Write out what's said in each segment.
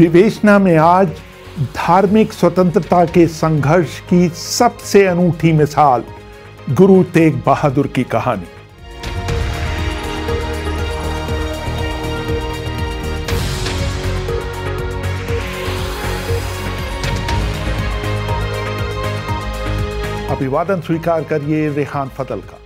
विवेचना में आज धार्मिक स्वतंत्रता के संघर्ष की सबसे अनूठी मिसाल गुरु तेग बहादुर की कहानी अभिवादन स्वीकार करिए रेहान फतल का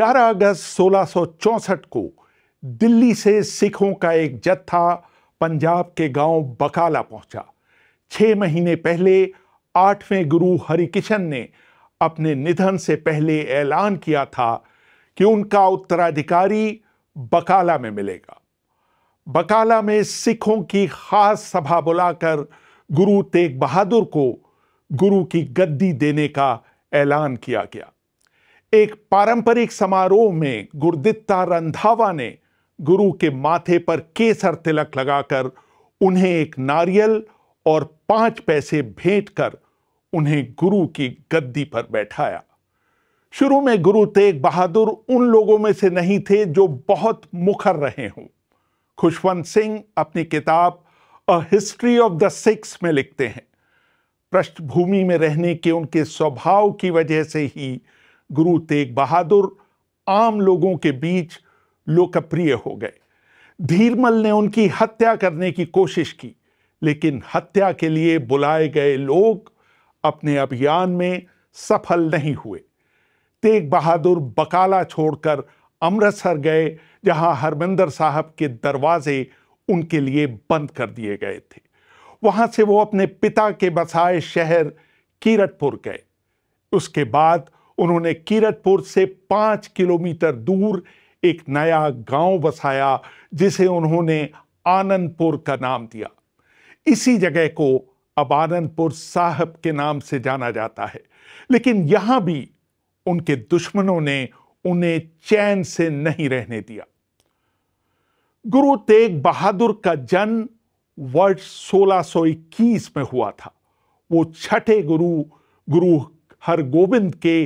11 अगस्त सोलह को दिल्ली से सिखों का एक जत्था पंजाब के गांव बकाला पहुंचा छह महीने पहले आठवें गुरु हरिकिशन ने अपने निधन से पहले ऐलान किया था कि उनका उत्तराधिकारी बकाला में मिलेगा बकाला में सिखों की खास सभा बुलाकर गुरु तेग बहादुर को गुरु की गद्दी देने का ऐलान किया गया एक पारंपरिक समारोह में गुरदित्ता रंधावा ने गुरु के माथे पर केसर तिलक लगाकर उन्हें एक नारियल और पांच पैसे भेंट कर उन्हें गुरु की गद्दी पर बैठाया शुरू में गुरु तेग बहादुर उन लोगों में से नहीं थे जो बहुत मुखर रहे हों खुशवंत सिंह अपनी किताब a history of the Sikhs में लिखते हैं पृष्ठभूमि में रहने के उनके स्वभाव की वजह से ही गुरु तेग बहादुर आम लोगों के बीच लोकप्रिय हो गए धीरमल ने उनकी हत्या करने की कोशिश की लेकिन हत्या के लिए बुलाए गए लोग अपने अभियान में सफल नहीं हुए तेग बहादुर बकाला छोड़कर अमृतसर गए जहां हरमिंदर साहब के दरवाजे उनके लिए बंद कर दिए गए थे वहां से वो अपने पिता के बसाए शहर कीरतपुर गए उसके बाद उन्होंने कीरतपुर से पांच किलोमीटर दूर एक नया गांव बसाया जिसे उन्होंने आनंदपुर का नाम दिया इसी जगह को अब आनंदपुर साहब के नाम से जाना जाता है लेकिन यहां भी उनके दुश्मनों ने उन्हें चैन से नहीं रहने दिया गुरु तेग बहादुर का जन्म वर्ष 1621 में हुआ था वो छठे गुरु गुरु हरगोविंद के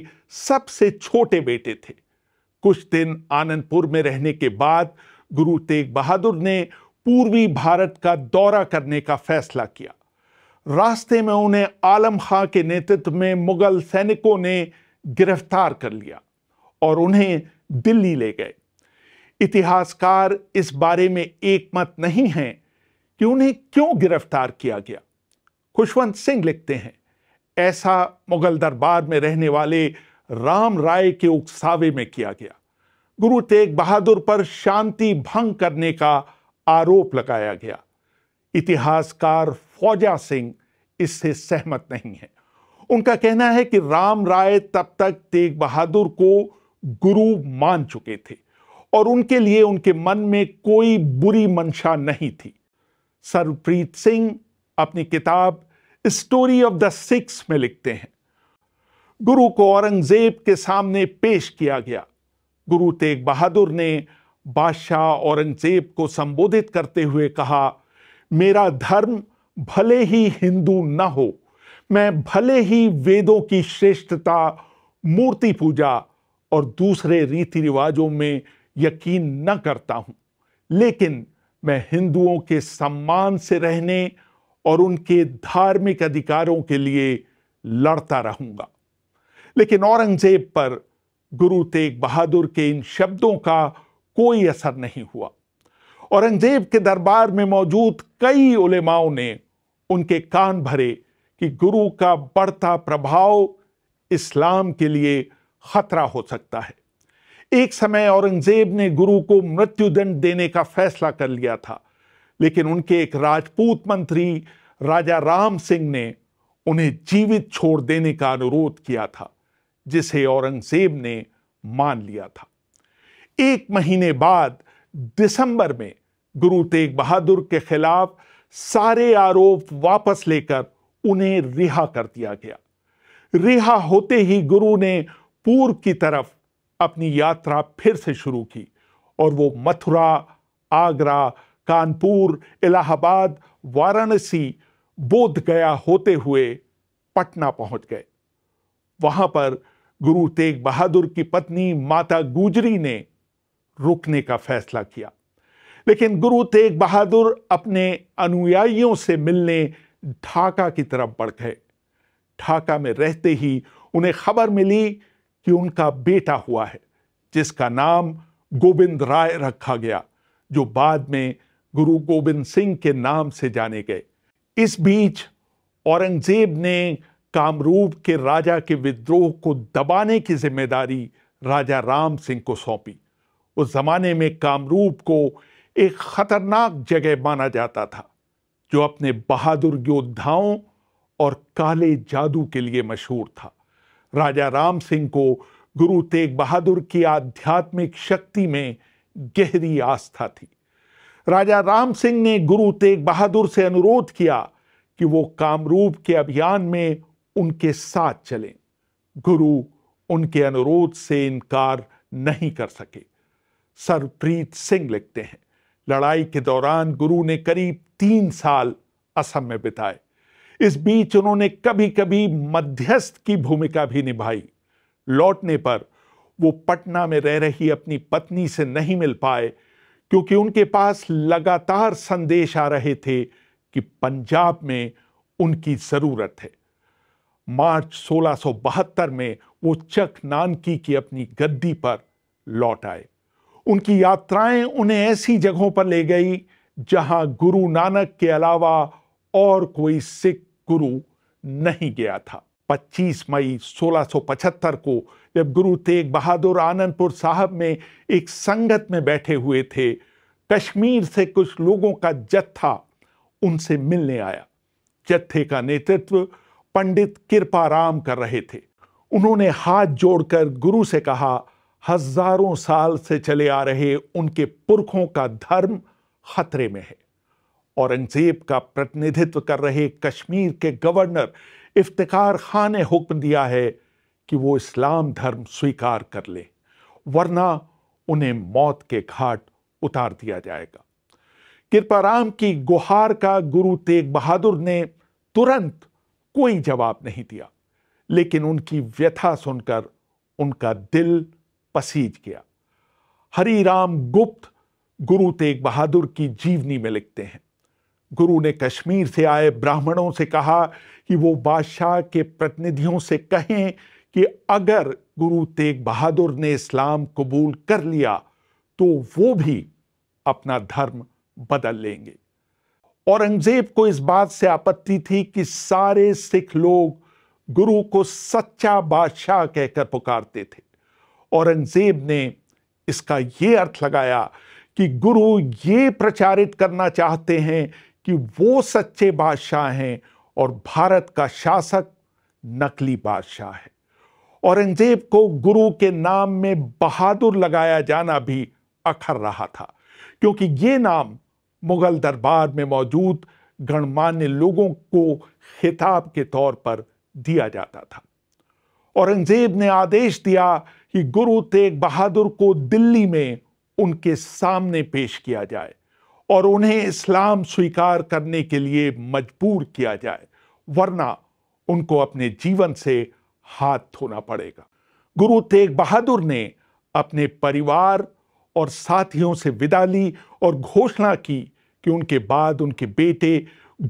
सबसे छोटे बेटे थे कुछ दिन आनंदपुर में रहने के बाद गुरु तेग बहादुर ने पूर्वी भारत का दौरा करने का फैसला किया रास्ते में उन्हें आलम खां के नेतृत्व में मुगल सैनिकों ने गिरफ्तार कर लिया और उन्हें दिल्ली ले गए इतिहासकार इस बारे में एक मत नहीं हैं कि उन्हें क्यों गिरफ्तार किया गया खुशवंत सिंह लिखते हैं ऐसा मुगल दरबार में रहने वाले राम राय के उकसावे में किया गया गुरु तेग बहादुर पर शांति भंग करने का आरोप लगाया गया इतिहासकार फौजा सिंह इससे सहमत नहीं है उनका कहना है कि राम राय तब तक तेग बहादुर को गुरु मान चुके थे और उनके लिए उनके मन में कोई बुरी मंशा नहीं थी सरप्रीत सिंह अपनी किताब स्टोरी ऑफ द सिक्स में लिखते हैं गुरु को औरंगजेब के सामने पेश किया गया गुरु तेग बहादुर ने बादशाह औरंगजेब को संबोधित करते हुए कहा मेरा धर्म भले ही हिंदू न हो मैं भले ही वेदों की श्रेष्ठता मूर्ति पूजा और दूसरे रीति रिवाजों में यकीन न करता हूँ लेकिन मैं हिंदुओं के सम्मान से रहने और उनके धार्मिक अधिकारों के लिए लड़ता रहूँगा लेकिन औरंगजेब पर गुरु तेग बहादुर के इन शब्दों का कोई असर नहीं हुआ औरंगजेब के दरबार में मौजूद कई उलेमाओं ने उनके कान भरे कि गुरु का बढ़ता प्रभाव इस्लाम के लिए खतरा हो सकता है एक समय औरंगजेब ने गुरु को मृत्युदंड देने का फैसला कर लिया था लेकिन उनके एक राजपूत मंत्री राजा राम सिंह ने उन्हें जीवित छोड़ देने का अनुरोध किया था जिसे औरंगजेब ने मान लिया था एक महीने बाद दिसंबर में गुरु तेग बहादुर के खिलाफ सारे आरोप वापस लेकर उन्हें रिहा कर दिया गया रिहा होते ही गुरु ने पूर्व की तरफ अपनी यात्रा फिर से शुरू की और वो मथुरा आगरा कानपुर इलाहाबाद वाराणसी बोध गया होते हुए पटना पहुंच गए वहां पर गुरु तेग बहादुर की पत्नी माता गुजरी ने रुकने का फैसला किया लेकिन गुरु तेग बहादुर अपने अनुयायियों से मिलने ढाका की तरफ बढ़ गए ढाका में रहते ही उन्हें खबर मिली कि उनका बेटा हुआ है जिसका नाम गोविंद राय रखा गया जो बाद में गुरु गोविंद सिंह के नाम से जाने गए इस बीच औरंगजेब ने कामरूप के राजा के विद्रोह को दबाने की जिम्मेदारी राजा राम सिंह को सौंपी उस जमाने में कामरूप को एक खतरनाक जगह माना जाता था जो अपने बहादुर योद्धाओं और काले जादू के लिए मशहूर था राजा राम सिंह को गुरु तेग बहादुर की आध्यात्मिक शक्ति में गहरी आस्था थी राजा राम सिंह ने गुरु तेग बहादुर से अनुरोध किया कि वो कामरूप के अभियान में उनके साथ चलें गुरु उनके अनुरोध से इनकार नहीं कर सके सरप्रीत सिंह लिखते हैं लड़ाई के दौरान गुरु ने करीब तीन साल असम में बिताए इस बीच उन्होंने कभी कभी मध्यस्थ की भूमिका भी निभाई लौटने पर वो पटना में रह रही अपनी पत्नी से नहीं मिल पाए क्योंकि उनके पास लगातार संदेश आ रहे थे कि पंजाब में उनकी ज़रूरत है मार्च 1672 में वो चक नानकी की अपनी गद्दी पर लौट आए उनकी यात्राएं उन्हें ऐसी जगहों पर ले गई जहां गुरु नानक के अलावा और कोई सिख गुरु नहीं गया था 25 मई 1675 को जब गुरु तेग बहादुर आनंदपुर साहब में एक संगत में बैठे हुए थे कश्मीर से कुछ लोगों का जत्था उनसे मिलने आया जत्थे का नेतृत्व पंडित कृपाराम कर रहे थे उन्होंने हाथ जोड़कर गुरु से कहा हजारों साल से चले आ रहे उनके पुरखों का धर्म खतरे में है औरंगजेब का प्रतिनिधित्व कर रहे कश्मीर के गवर्नर इफ्तिकार खान ने हुक्म दिया है कि वो इस्लाम धर्म स्वीकार कर ले वरना उन्हें मौत के घाट उतार दिया जाएगा कृपाराम की गुहार का गुरु तेग बहादुर ने तुरंत कोई जवाब नहीं दिया लेकिन उनकी व्यथा सुनकर उनका दिल पसीज गया हरी राम गुप्त गुरु तेग बहादुर की जीवनी में लिखते हैं गुरु ने कश्मीर से आए ब्राह्मणों से कहा कि वो बादशाह के प्रतिनिधियों से कहें कि अगर गुरु तेग बहादुर ने इस्लाम कबूल कर लिया तो वो भी अपना धर्म बदल लेंगे औरंगजेब को इस बात से आपत्ति थी कि सारे सिख लोग गुरु को सच्चा बादशाह कहकर पुकारते थे औरंगजेब ने इसका यह अर्थ लगाया कि गुरु ये प्रचारित करना चाहते हैं कि वो सच्चे बादशाह हैं और भारत का शासक नकली बादशाह है औरंगजेब को गुरु के नाम में बहादुर लगाया जाना भी अखर रहा था क्योंकि ये नाम मुग़ल दरबार में मौजूद गणमान्य लोगों को खिताब के तौर पर दिया जाता था औरंगजेब ने आदेश दिया कि गुरु तेग बहादुर को दिल्ली में उनके सामने पेश किया जाए और उन्हें इस्लाम स्वीकार करने के लिए मजबूर किया जाए वरना उनको अपने जीवन से हाथ धोना पड़ेगा गुरु तेग बहादुर ने अपने परिवार और साथियों से विदा ली और घोषणा की कि उनके बाद उनके बेटे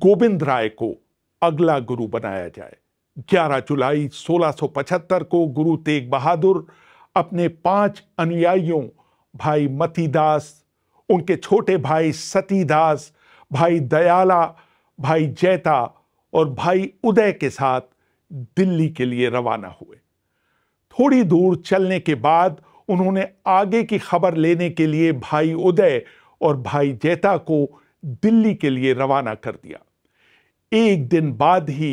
गोविंद राय को अगला गुरु बनाया जाए 11 जुलाई 1675 को गुरु तेग बहादुर अपने पांच अनुयायियों भाई मतीदास उनके छोटे भाई सतीदास भाई दयाला भाई जैता और भाई उदय के साथ दिल्ली के लिए रवाना हुए थोड़ी दूर चलने के बाद उन्होंने आगे की खबर लेने के लिए भाई उदय और भाई जैता को दिल्ली के लिए रवाना कर दिया एक दिन बाद ही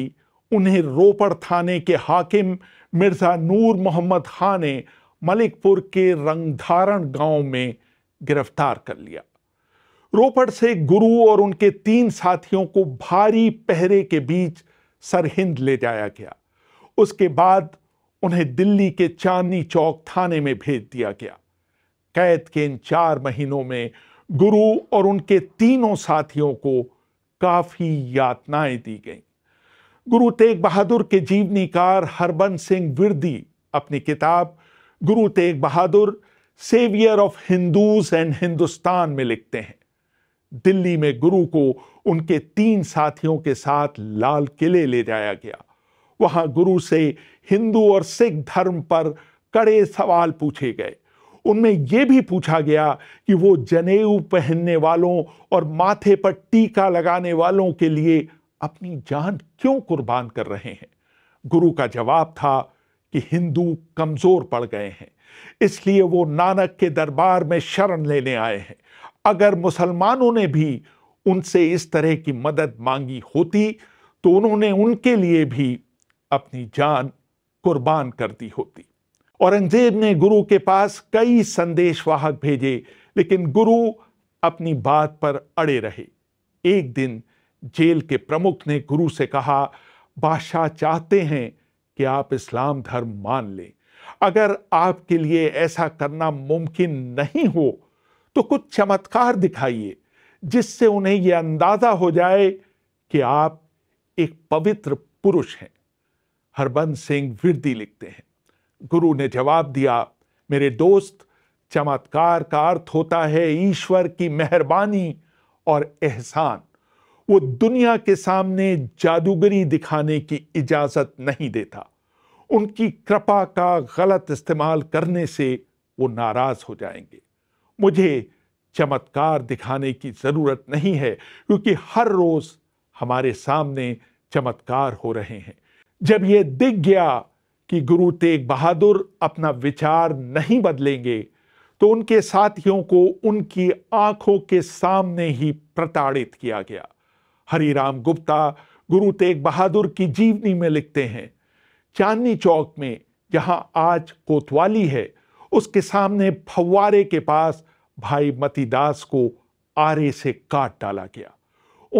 उन्हें रोपड़ थाने के हाकिम मिर्ज़ा नूर मोहम्मद खां ने मलिकपुर के रंगधारण गांव में गिरफ्तार कर लिया रोपड़ से गुरु और उनके तीन साथियों को भारी पहरे के बीच सरहिंद ले जाया गया उसके बाद उन्हें दिल्ली के चांदनी चौक थाने में भेज दिया गया कैद के इन चार महीनों में गुरु और उनके तीनों साथियों को काफ़ी यातनाएं दी गईं गुरु तेग बहादुर के जीवनीकार हरबंस सिंह विरदी अपनी किताब Guru Tegh Bahadur saviour of Hindus and Hindustan में लिखते हैं दिल्ली में गुरु को उनके तीन साथियों के साथ लाल किले ले जाया गया वहां गुरु से हिंदू और सिख धर्म पर कड़े सवाल पूछे गए उनमें यह भी पूछा गया कि वो जनेऊ पहनने वालों और माथे पर टीका लगाने वालों के लिए अपनी जान क्यों कुर्बान कर रहे हैं गुरु का जवाब था कि हिंदू कमज़ोर पड़ गए हैं इसलिए वो नानक के दरबार में शरण लेने आए हैं अगर मुसलमानों ने भी उनसे इस तरह की मदद मांगी होती तो उन्होंने उनके लिए भी अपनी जान कुर्बान कर दी होती औरंगजेब ने गुरु के पास कई संदेशवाहक भेजे लेकिन गुरु अपनी बात पर अड़े रहे एक दिन जेल के प्रमुख ने गुरु से कहा बादशाह चाहते हैं कि आप इस्लाम धर्म मान लें अगर आपके लिए ऐसा करना मुमकिन नहीं हो तो कुछ चमत्कार दिखाइए जिससे उन्हें यह अंदाजा हो जाए कि आप एक पवित्र पुरुष हैं हरबंस सिंह विरदी लिखते हैं गुरु ने जवाब दिया मेरे दोस्त चमत्कार का अर्थ होता है ईश्वर की मेहरबानी और एहसान वो दुनिया के सामने जादूगरी दिखाने की इजाजत नहीं देता उनकी कृपा का गलत इस्तेमाल करने से वो नाराज हो जाएंगे मुझे चमत्कार दिखाने की ज़रूरत नहीं है क्योंकि हर रोज़ हमारे सामने चमत्कार हो रहे हैं जब ये दिख गया कि गुरु तेग बहादुर अपना विचार नहीं बदलेंगे तो उनके साथियों को उनकी आंखों के सामने ही प्रताड़ित किया गया हरिराम गुप्ता गुरु तेग बहादुर की जीवनी में लिखते हैं चांदनी चौक में जहां आज कोतवाली है उसके सामने फव्वारे के पास भाई मतीदास को आरे से काट डाला गया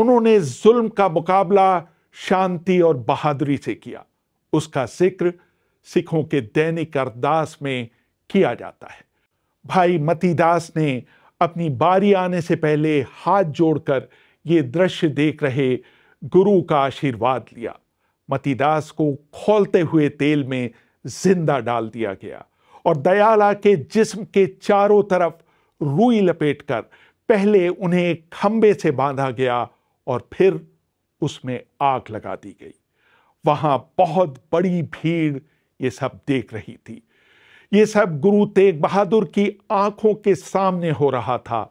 उन्होंने जुल्म का मुकाबला शांति और बहादुरी से किया उसका जिक्र सिखों के दैनिक अरदास में किया जाता है भाई मतीदास ने अपनी बारी आने से पहले हाथ जोड़कर ये दृश्य देख रहे गुरु का आशीर्वाद लिया मतीदास को खोलते हुए तेल में जिंदा डाल दिया गया और दयाला के जिस्म के चारों तरफ रुई लपेटकर पहले उन्हें खंबे से बांधा गया और फिर उसमें आग लगा दी गई वहां बहुत बड़ी भीड़ ये सब देख रही थी ये सब गुरु तेग बहादुर की आंखों के सामने हो रहा था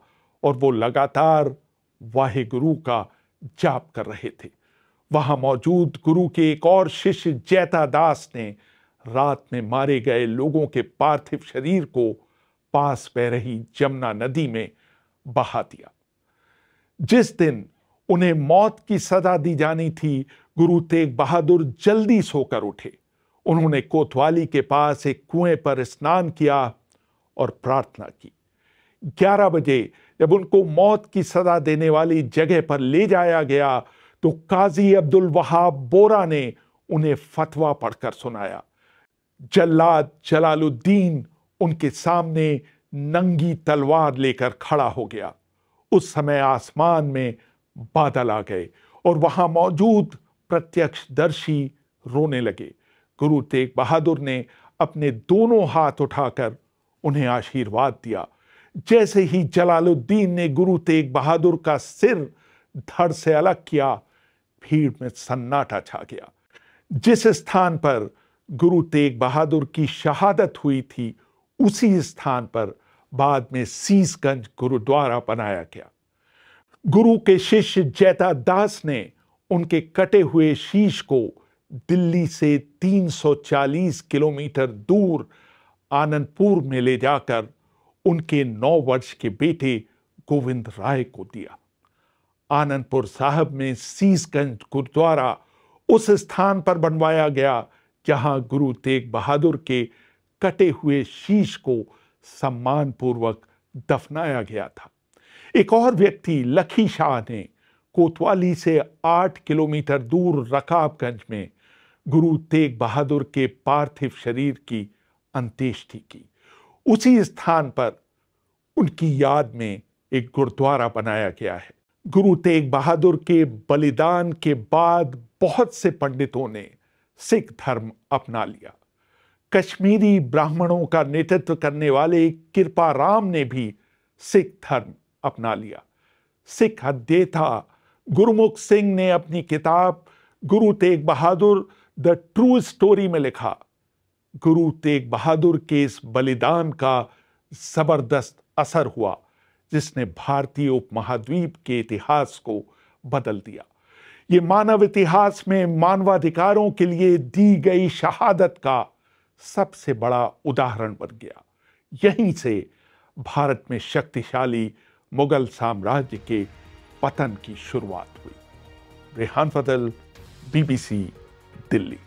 और वो लगातार वाहे गुरु का जाप कर रहे थे वहां मौजूद गुरु के एक और शिष्य जैता दास ने रात में मारे गए लोगों के पार्थिव शरीर को पास बह रही जमुना नदी में बहा दिया जिस दिन उन्हें मौत की सजा दी जानी थी गुरु तेग बहादुर जल्दी सोकर उठे उन्होंने कोतवाली के पास एक कुएं पर स्नान किया और प्रार्थना की 11 बजे जब उनको मौत की सजा देने वाली जगह पर ले जाया गया तो काजी अब्दुल वहाब बोरा ने उन्हें फतवा पढ़कर सुनाया जल्लाद जलालुद्दीन उनके सामने नंगी तलवार लेकर खड़ा हो गया उस समय आसमान में बादल आ गए और वहां मौजूद प्रत्यक्षदर्शी रोने लगे गुरु तेग बहादुर ने अपने दोनों हाथ उठाकर उन्हें आशीर्वाद दिया जैसे ही जलालुद्दीन ने गुरु तेग बहादुर का सिर धड़ से अलग किया भीड़ में सन्नाटा छा गया जिस स्थान पर गुरु तेग बहादुर की शहादत हुई थी उसी स्थान पर बाद में सीसगंज गुरुद्वारा बनाया गया गुरु के शिष्य जैता दास ने उनके कटे हुए शीश को दिल्ली से 340 किलोमीटर दूर आनंदपुर में ले जाकर उनके नौ वर्ष के बेटे गोविंद राय को दिया आनंदपुर साहब में सीसगंज गुरुद्वारा उस स्थान पर बनवाया गया जहां गुरु तेग बहादुर के कटे हुए शीश को सम्मान पूर्वक दफनाया गया था एक और व्यक्ति लखी शाह ने कोतवाली से आठ किलोमीटर दूर रकाबगंज में गुरु तेग बहादुर के पार्थिव शरीर की अंत्येष्टि की उसी स्थान पर उनकी याद में एक गुरुद्वारा बनाया गया है गुरु तेग बहादुर के बलिदान के बाद बहुत से पंडितों ने सिख धर्म अपना लिया कश्मीरी ब्राह्मणों का नेतृत्व करने वाले कृपा राम ने भी सिख धर्म अपना लिया सिख अध्येता गुरुमुख सिंह ने अपनी किताब Guru Tegh Bahadur the true story में लिखा गुरु तेग बहादुर के इस बलिदान का जबरदस्त असर हुआ जिसने भारतीय उपमहाद्वीप के इतिहास को बदल दिया ये मानव इतिहास में मानवाधिकारों के लिए दी गई शहादत का सबसे बड़ा उदाहरण बन गया यहीं से भारत में शक्तिशाली मुगल साम्राज्य के पतन की शुरुआत हुई रेहान फजल बीबीसी لي